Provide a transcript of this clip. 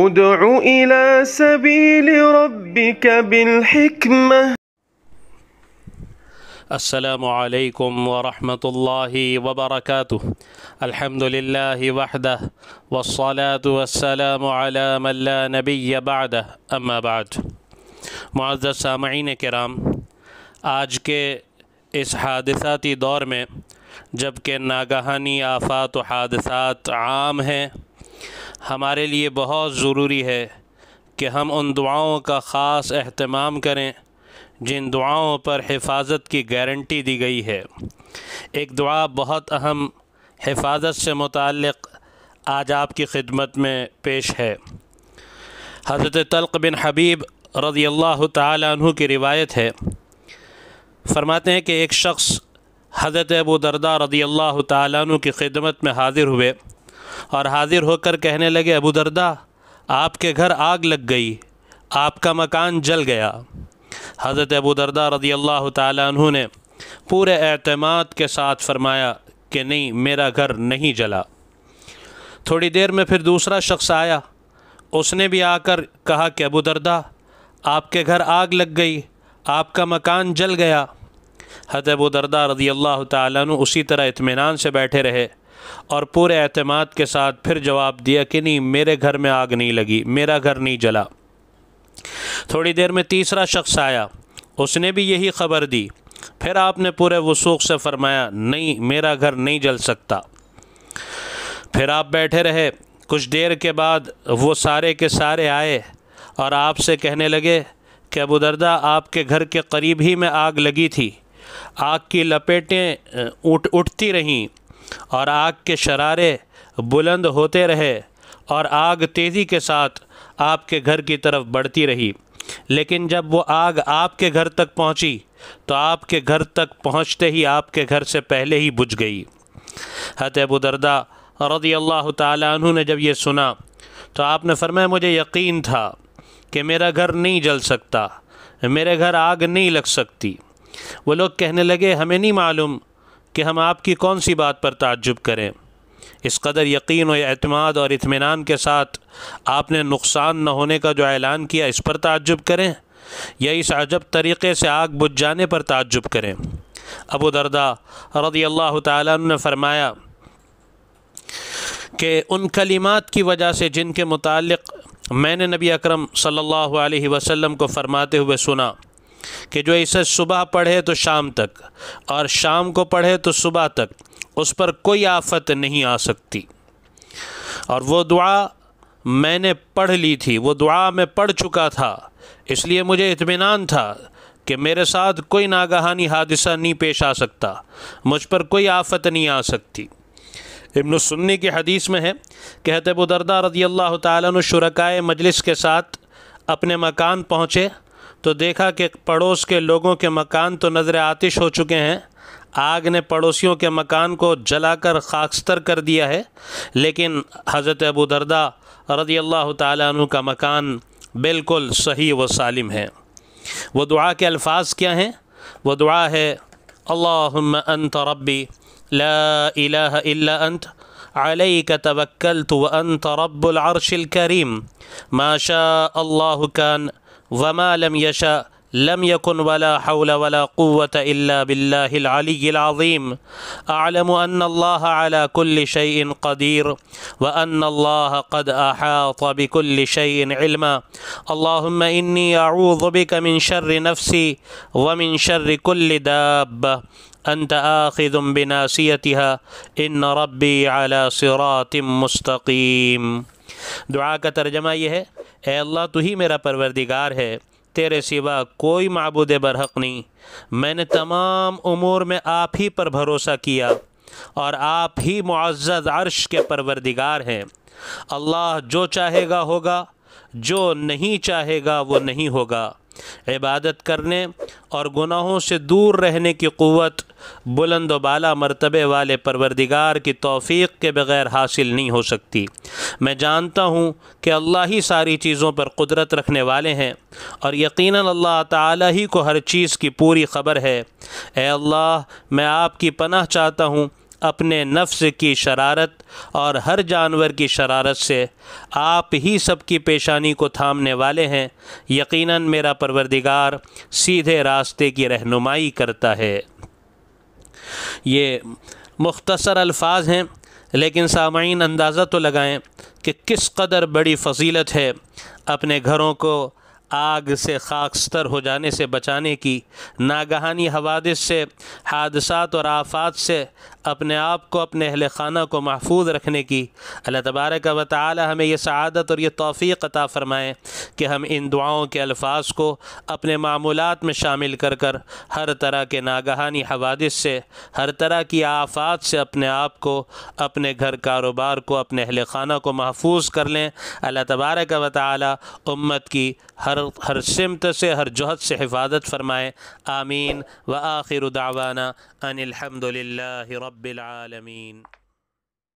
ادع إلى سبيل ربك بالحكمة السلام عليكم ورحمة الله وبركاته الحمد لله وحده والصلاة والسلام على من لا نبي بعده أما بعد معزز सामीन कराम आज के इस हादसाती दौर में जबकि नागहानी आफात हादसात आम हैं हमारे लिए बहुत ज़रूरी है कि हम उन दुआओं का ख़ास अहतमाम करें जिन दुआओं पर हिफाजत की गारंटी दी गई है एक दुआ बहुत अहम हिफाजत से मुतक़ आज आपकी खिदमत में पेश है हज़रत तलक़ बिन हबीब रज़ी अल्लाह तु की रिवायत है फरमाते हैं कि एक शख्स हज़रत अबू दरदा रज़ी अल्लाह तु की खिदमत में हाज़िर हुए और हाजिर होकर कहने लगे अबू दरदा आपके घर आग लग गई आपका मकान जल गया हज़रत अबू दरदा रजी अल्लाह तु ने पूरे अतमाद के साथ फरमाया कि नहीं मेरा घर नहीं जला थोड़ी देर में फिर दूसरा शख्स आया उसने भी आकर कहा कि अबू दरदा आपके घर आग लग गई आपका मकान जल गया हजरत अबू दरदा रजी अल्लाह तु उसी तरह इतमान से बैठे रहे और पूरे अहतमाद के साथ फिर जवाब दिया कि नहीं मेरे घर में आग नहीं लगी मेरा घर नहीं जला थोड़ी देर में तीसरा शख्स आया उसने भी यही खबर दी फिर आपने पूरे वसूख से फरमाया नहीं मेरा घर नहीं जल सकता फिर आप बैठे रहे कुछ देर के बाद वो सारे के सारे आए और आपसे कहने लगे कि अबू दर्दा आपके घर के करीब ही में आग लगी थी आग की लपेटें उठ उठती रहीं और आग के शरारे बुलंद होते रहे और आग तेज़ी के साथ आपके घर की तरफ बढ़ती रही लेकिन जब वो आग आपके घर तक पहुंची तो आपके घर तक पहुंचते ही आपके घर से पहले ही बुझ गई हत अबूदरदा रदी अल्लाह तु ने जब यह सुना तो आपने फरमाया मुझे यकीन था कि मेरा घर नहीं जल सकता मेरे घर आग नहीं लग सकती वो लोग कहने लगे हमें नहीं मालूम कि हम आपकी कौन सी बात पर ताज्जुब करें इस कदर यकीन व अतमाद और इतमान के साथ आपने नुकसान न होने का जो ऐलान किया इस पर ताज्जुब करें या इस अजब तरीक़े से आग बुझ जाने पर ताज्जुब करें अबू दरदा रदी अल्लाह तन ने फरमाया कि उन कलिमात की वजह से जिनके मुतल मैंने नबी अकरम सल्लल्लाहु अलैहि वसल्लम को फ़रमाते हुए सुना कि जो इसे सुबह पढ़े तो शाम तक और शाम को पढ़े तो सुबह तक उस पर कोई आफत नहीं आ सकती और वो दुआ मैंने पढ़ ली थी वो दुआ मैं पढ़ चुका था इसलिए मुझे इत्मीनान था कि मेरे साथ कोई नागहानी हादसा नहीं पेश आ सकता मुझ पर कोई आफत नहीं आ सकती इब्न सुन्नी की हदीस में है कहते हतब दरदा रदी अल्लाह तुरक़ाए मजलिस के साथ अपने मकान पहुँचे तो देखा कि पड़ोस के लोगों के मकान तो नज़र आतिश हो चुके हैं आग ने पड़ोसियों के मकान को जलाकर खाकस्तर कर दिया है लेकिन हज़रत अबू दरदा रदी अल्लाह तु का मकान बिल्कुल सही व सालिम है वो दुआ के अल्फाज क्या हैं वो दुआ है अल्लाम अंत रबी ला इला अंत عليك توكلت وأنت رب العرش الكريم ما شاء الله كان وما لم يشاء لم يكن ولا حول ولا قوة إلا بالله العلي العظيم أعلم أن الله على كل شيء قدير وأن الله قد أحاط بكل شيء علما اللهم إني أعوذ بك من شر نفسي ومن شر كل دابة أنت آخذ بناسيتها إن ربي على صراط مستقيم दुआ का तर्जमा यह है ए अल्लाह तो ही मेरा परवरदिगार है तेरे सिवा कोई मबूद बरहक नहीं मैंने तमाम उमूर में आप ही पर भरोसा किया और आप ही मुआज़ अरश के परवरदिगार हैं अल्लाह जो चाहेगा होगा जो नहीं चाहेगा वो नहीं होगा इबादत करने और गुनाहों से दूर रहने की क़वत बुलंद बाला मरतबे वाले परवरदिगार की तौफीक के बग़ैर हासिल नहीं हो सकती मैं जानता हूँ कि अल्लाह ही सारी चीज़ों पर कुदरत रखने वाले हैं और यकीन अल्लाह ताला ही को हर चीज़ की पूरी खबर है ए अल्लाह मैं आपकी पनाह चाहता हूँ अपने नफ्स की शरारत और हर जानवर की शरारत से आप ही सबकी पेशानी को थामने वाले हैं यकीनन मेरा परवरदिगार सीधे रास्ते की रहनुमाई करता है ये मुख्तसर अल्फाज हैं लेकिन सामीन अंदाज़ा तो लगाएं कि किस कदर बड़ी फजीलत है अपने घरों को आग से खाकस्तर हो जाने से बचाने की नागहानी हवादिस से हादसा और आफात से अपने आप को अपने अहल खाना को महफूज रखने की अल्लाह तबारक व ताली हमें यह सआदत और ये तोफ़ी अता फ़रमाएँ कि हम इन दुआओं के अल्फाज को अपने मामूल में शामिल कर कर हर तरह के नागहानी हवादिस से हर तरह की आफात से अपने आप को अपने घर कारोबार को अपने अहल खाना को महफूज कर लें अल्लाह तबारक व ताली उम्मत की हर हर हर सिमत से हर जहद से हिफाजत फरमाए आमीन व आखिर दावाना अनिलहमदिल्ला रबालमीन